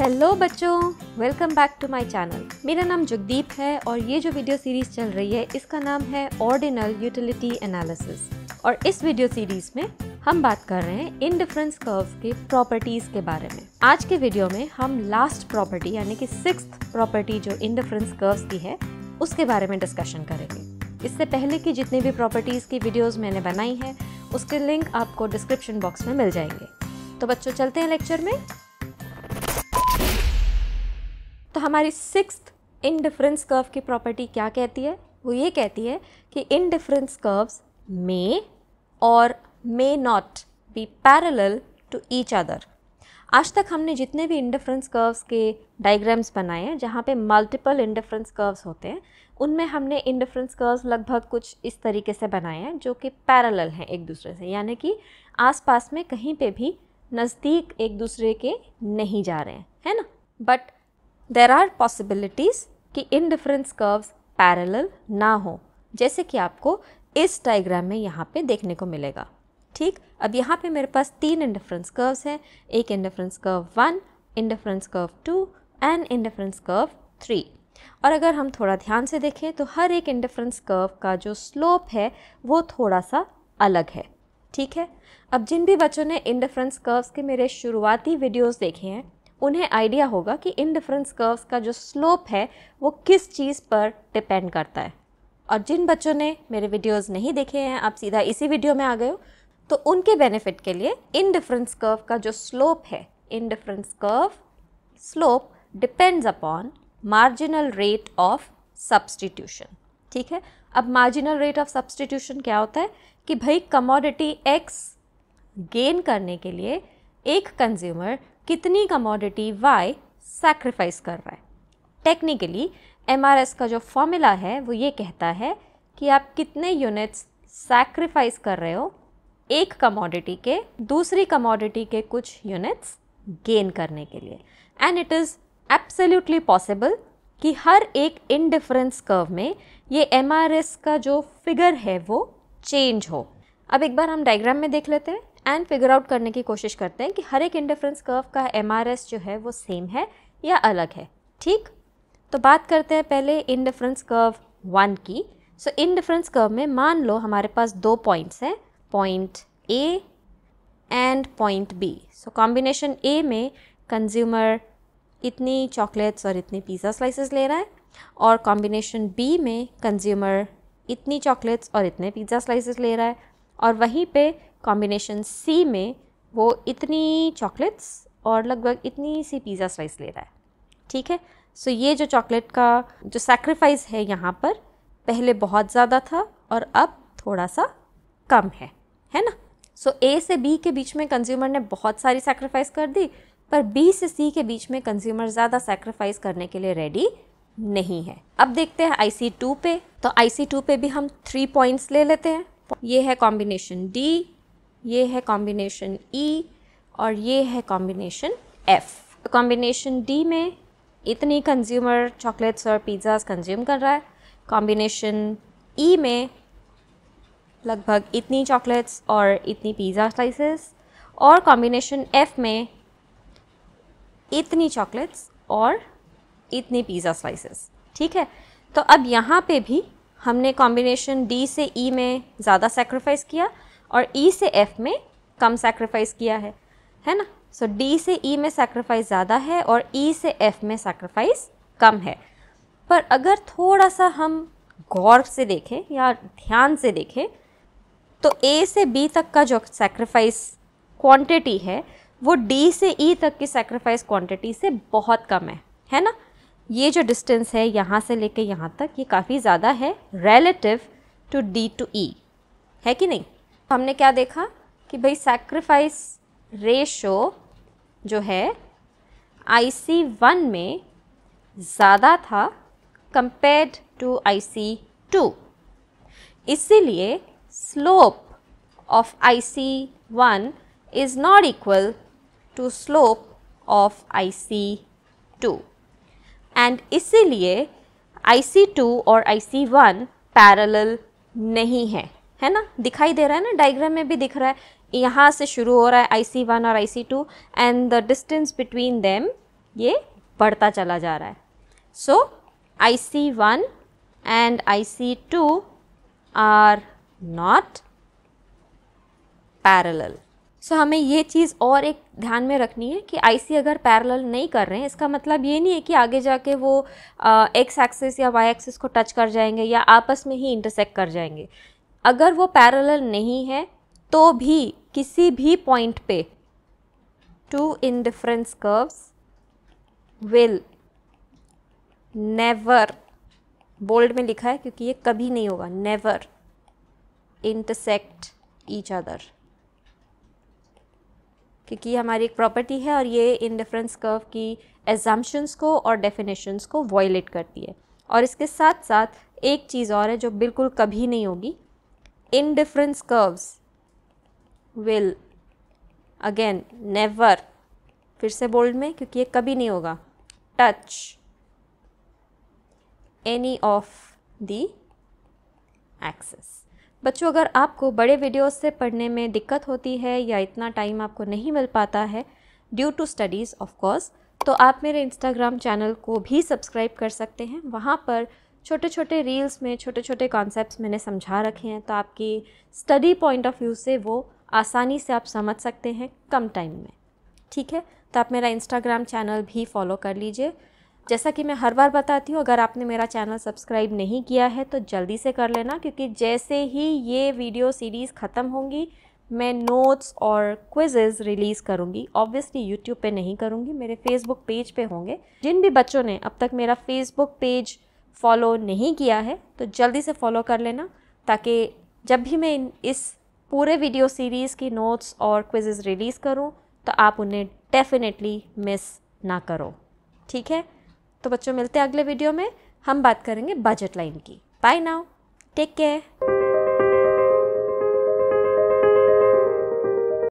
hello बच्चों welcome back to my channel मेरा नाम जगदीप है और ये जो वीडियो सीरीज चल रही है इसका नाम है ऑर्डिनल यूटिलिटी एनालिसिस और इस वीडियो सीरीज में हम बात कर रहे हैं इन डिफरेंस कर्व के प्रॉपर्टीज के बारे में आज के वीडियो में हम लास्ट प्रॉपर्टी यानी कि सिक्स प्रॉपर्टी जो इन डिफरेंस कर्व की है उसके बारे में डिस्कशन करेंगे इससे पहले की जितनी भी प्रॉपर्टीज़ की वीडियोज़ मैंने बनाई है उसके लिंक आपको डिस्क्रिप्शन बॉक्स में मिल जाएंगे तो बच्चों चलते हैं लेक्चर में तो हमारी सिक्स इनडिफरेंस कर्व की प्रॉपर्टी क्या कहती है वो ये कहती है कि इनडिफरेंस कर्व्स मे और may not be parallel to each other आज तक हमने जितने भी इंडिफरेंस कर्व्स के डायग्राम्स बनाए हैं जहाँ पे मल्टीपल इंडिफरेंस कर्व्स होते हैं उनमें हमने इंडिफरेंस कर्व्स लगभग कुछ इस तरीके से बनाए हैं जो कि पैरेलल हैं एक दूसरे से यानी कि आसपास में कहीं पे भी नज़दीक एक दूसरे के नहीं जा रहे हैं है ना बट देर आर पॉसिबिलिटीज़ कि इन डिफरेंस कर्व्स पैरेलल ना हो जैसे कि आपको इस डायग्राम में यहाँ पे देखने को मिलेगा ठीक अब यहाँ पे मेरे पास तीन इंडिफरेंस कर्व्स हैं एक indifference curve one indifference curve two and indifference curve three और अगर हम थोड़ा ध्यान से देखें तो हर एक इंडिफरेंस कर्व का जो स्लोप है वो थोड़ा सा अलग है ठीक है अब जिन भी बच्चों ने इंडिफरेंस कर्व्स के मेरे शुरुआती वीडियोस देखे हैं उन्हें आइडिया होगा कि इन डिफरेंस कर्व्स का जो स्लोप है वो किस चीज़ पर डिपेंड करता है और जिन बच्चों ने मेरे वीडियोस नहीं देखे हैं आप सीधा इसी वीडियो में आ गए हो तो उनके बेनिफिट के लिए इन डिफरेंस कर्व का जो स्लोप है indifference curve slope depends upon marginal rate of substitution ठीक है अब मार्जिनल रेट ऑफ सब्सटीट्यूशन क्या होता है कि भाई कमोडिटी एक्स गेन करने के लिए एक कंज्यूमर कितनी कमोडिटी वाई सेक्रीफाइस कर रहा है टेक्निकली एम का जो फॉर्मूला है वो ये कहता है कि आप कितने यूनिट्स सेक्रीफाइस कर रहे हो एक कमोडिटी के दूसरी कमोडिटी के कुछ यूनिट्स गेन करने के लिए and it is absolutely possible कि हर एक इनडिफरेंस कर्व में ये एम का जो फिगर है वो चेंज हो अब एक बार हम डायग्राम में देख लेते हैं एंड फिगर आउट करने की कोशिश करते हैं कि हर एक इंडिफरेंस कर्व का एम जो है वो सेम है या अलग है ठीक तो बात करते हैं पहले इंडिफरेंस कर्व वन की सो इन डिफरेंस कर्व में मान लो हमारे पास दो पॉइंट्स हैं point A and point B so combination A में कंज्यूमर इतनी चॉकलेट्स और इतनी पिज़्ज़ा स्लाइसेस ले रहा है और कॉम्बिनेशन बी में कंज्यूमर इतनी चॉकलेट्स और इतने पिज़्ज़ा स्लाइसेस ले रहा है और वहीं पे कॉम्बिनेशन सी में वो इतनी चॉकलेट्स और लगभग इतनी सी पिज़्ज़ा स्लाइस ले रहा है ठीक है सो ये जो चॉकलेट का जो सेक्रीफाइस है यहाँ पर पहले बहुत ज़्यादा था और अब थोड़ा सा कम है है ना सो ए से बी के बीच में कंज्यूमर ने बहुत सारी सेक्रीफाइस कर दी पर बी से सी के बीच में कंज्यूमर ज़्यादा सेक्रीफाइस करने के लिए रेडी नहीं है अब देखते हैं आई सी टू पे तो आई सी टू पे भी हम थ्री पॉइंट्स ले लेते हैं ये है कॉम्बिनेशन डी ये है कॉम्बिनेशन ई e, और ये है कॉम्बिनेशन एफ़ कॉम्बिनेशन डी में इतनी कंज्यूमर चॉकलेट्स और पिज़्ज़ाज कंज्यूम कर रहा है कॉम्बिनेशन ई e में लगभग इतनी चॉकलेट्स और इतनी पिज़्ज़ा स्लाइसेस और कॉम्बिनेशन एफ़ में इतनी चॉकलेट्स और इतनी पिज़्ज़ा स्लाइसेस ठीक है तो अब यहाँ पे भी हमने कॉम्बिनेशन डी से ई e में ज़्यादा सेक्रीफाइस किया और ई e से एफ़ में कम सेक्रीफाइस किया है है ना सो so, डी से ई e में सेक्रीफाइस ज़्यादा है और ई e से एफ़ में सेक्रीफाइस कम है पर अगर थोड़ा सा हम गौर से देखें या ध्यान से देखें तो ए से बी तक का जो सेक्रीफाइस क्वांटिटी है वो डी से ई e तक की सेक्रीफाइस क्वांटिटी से बहुत कम है है ना ये जो डिस्टेंस है यहाँ से लेके यहाँ तक ये काफ़ी ज़्यादा है relative to D to E है कि नहीं हमने क्या देखा कि भाई सैक्रिफाइस रेशो जो है आई सी वन में ज़्यादा था compared to I C two इसीलिए slope of I C one is not equal to slope of I C two and इसीलिए आई सी टू और आई सी वन पैरल नहीं है है ना दिखाई दे रहा है ना डायग्राम में भी दिख रहा है यहाँ से शुरू हो रहा है आई सी वन और I C two and the distance between them ये बढ़ता चला जा रहा है so I C one and I C two are not parallel so so, हमें ये चीज़ और एक ध्यान में रखनी है कि आईसी अगर पैरेलल नहीं कर रहे हैं इसका मतलब ये नहीं है कि आगे जाके वो एक्स एक्सिस या वाई एक्सिस को टच कर जाएंगे या आपस में ही इंटरसेक्ट कर जाएंगे अगर वो पैरेलल नहीं है तो भी किसी भी पॉइंट पे two indifference curves will never bold में लिखा है क्योंकि ये कभी नहीं होगा नेवर इंटरसेक्ट ईच अदर क्योंकि हमारी एक प्रॉपर्टी है और ये इन डिफरेंस कर्व की एग्जाम्शंस को और डेफिनेशंस को वॉयलेट करती है और इसके साथ साथ एक चीज़ और है जो बिल्कुल कभी नहीं होगी indifference curves will again never फिर से बोल्ड में क्योंकि ये कभी नहीं होगा touch any of the axes बच्चों अगर आपको बड़े वीडियोस से पढ़ने में दिक्कत होती है या इतना टाइम आपको नहीं मिल पाता है due to studies of course तो आप मेरे इंस्टाग्राम चैनल को भी सब्सक्राइब कर सकते हैं वहाँ पर छोटे छोटे रील्स में छोटे छोटे कॉन्सेप्ट मैंने समझा रखे हैं तो आपकी स्टडी पॉइंट ऑफ व्यू से वो आसानी से आप समझ सकते हैं कम टाइम में ठीक है तो आप मेरा इंस्टाग्राम चैनल भी फॉलो कर लीजिए जैसा कि मैं हर बार बताती हूँ अगर आपने मेरा चैनल सब्सक्राइब नहीं किया है तो जल्दी से कर लेना क्योंकि जैसे ही ये वीडियो सीरीज़ ख़त्म होंगी मैं नोट्स और क्विजेज़ रिलीज़ करूँगी ऑब्वियसली यूट्यूब पे नहीं करूँगी मेरे फेसबुक पेज पे होंगे जिन भी बच्चों ने अब तक मेरा फेसबुक पेज फॉलो नहीं किया है तो जल्दी से फॉलो कर लेना ताकि जब भी मैं इस पूरे वीडियो सीरीज़ की नोट्स और क्विज़ रिलीज़ करूँ तो आप उन्हें डेफ़िनेटली मिस ना करो ठीक है तो बच्चों मिलते हैं अगले वीडियो में हम बात करेंगे बजट लाइन की बाय नाउ टेक केयर